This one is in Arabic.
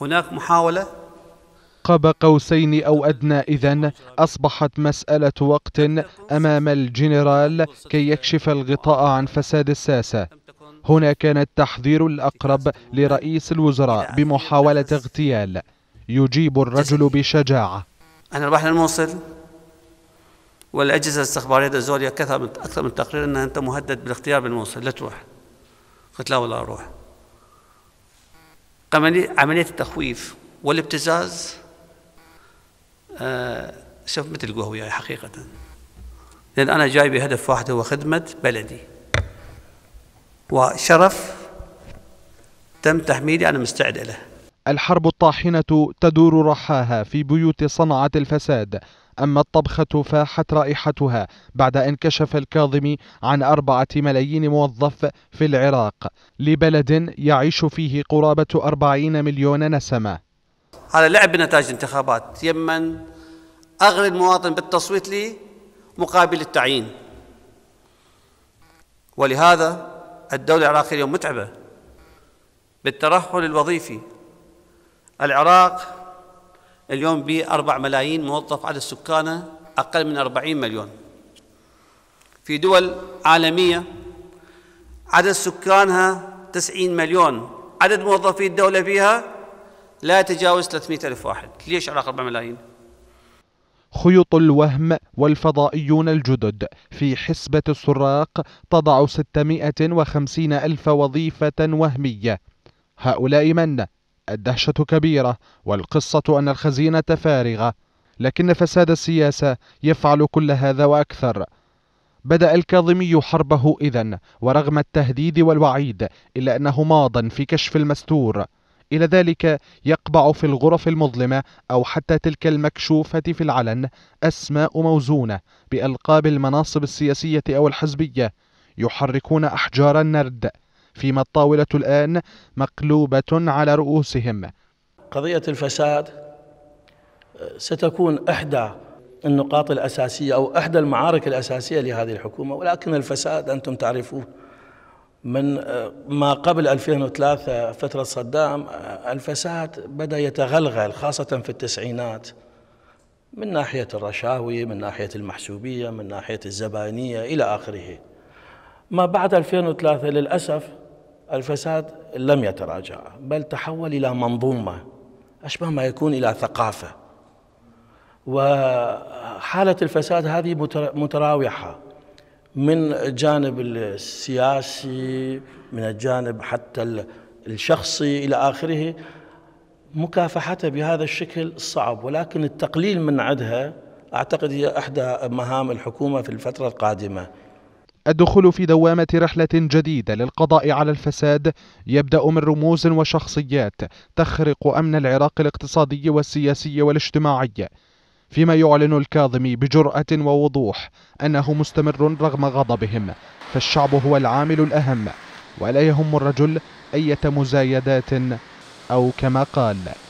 هناك محاولة قاب قوسين أو أدنى إذا أصبحت مسألة وقت أمام الجنرال كي يكشف الغطاء عن فساد الساسة هنا كان التحذير الأقرب لرئيس الوزراء بمحاولة اغتيال يجيب الرجل بشجاعة أنا راح للموصل والأجهزة الاستخبارية الزورية كثر من أكثر من تقرير أنها أنت مهدد بالاغتيال بالموصل لا تروح قلت لا والله أروح عملية التخويف والابتزاز آه شوف مثل قهوة وياي حقيقة لأن أنا جاي بهدف واحد هو خدمة بلدي وشرف تم تحميلي أنا مستعد له الحرب الطاحنة تدور رحاها في بيوت صنعة الفساد أما الطبخة فاحت رائحتها بعد أن كشف الكاظمي عن أربعة ملايين موظف في العراق لبلد يعيش فيه قرابة أربعين مليون نسمة على لعب بنتائج انتخابات يمن أغري المواطن بالتصويت لي مقابل التعيين ولهذا الدولة العراقية اليوم متعبة بالترهل الوظيفي العراق اليوم ب 4 ملايين موظف عدد سكانه أقل من 40 مليون في دول عالمية عدد سكانها 90 مليون عدد موظفي الدولة فيها لا يتجاوز 300 ألف واحد ليش عراق 4 ملايين؟ خيوط الوهم والفضائيون الجدد في حسبة السراق تضع 650 ألف وظيفة وهمية هؤلاء من الدهشة كبيرة والقصة أن الخزينة فارغة لكن فساد السياسة يفعل كل هذا وأكثر بدأ الكاظمي حربه إذا ورغم التهديد والوعيد إلا أنه ماض في كشف المستور إلى ذلك يقبع في الغرف المظلمة أو حتى تلك المكشوفة في العلن أسماء موزونة بألقاب المناصب السياسية أو الحزبية يحركون أحجار النرد فيما الطاولة الآن مقلوبة على رؤوسهم قضية الفساد آه، ستكون إحدى النقاط الأساسية أو إحدى المعارك الأساسية لهذه الحكومة ولكن الفساد أنتم تعرفوه من آه، ما قبل 2003 فترة صدام آه، الفساد بدأ يتغلغل خاصة في التسعينات من ناحية الرشاوي من ناحية المحسوبية من ناحية الزبانية إلى آخره ما بعد 2003 للأسف الفساد لم يتراجع بل تحول إلى منظومة أشبه ما يكون إلى ثقافة وحالة الفساد هذه متراوحة من الجانب السياسي من الجانب حتى الشخصي إلى آخره مكافحتها بهذا الشكل صعب ولكن التقليل من عدها أعتقد هي إحدى مهام الحكومة في الفترة القادمة الدخول في دوامة رحلة جديدة للقضاء على الفساد يبدأ من رموز وشخصيات تخرق أمن العراق الاقتصادي والسياسي والاجتماعي فيما يعلن الكاظمي بجرأة ووضوح أنه مستمر رغم غضبهم فالشعب هو العامل الأهم ولا يهم الرجل أية مزايدات أو كما قال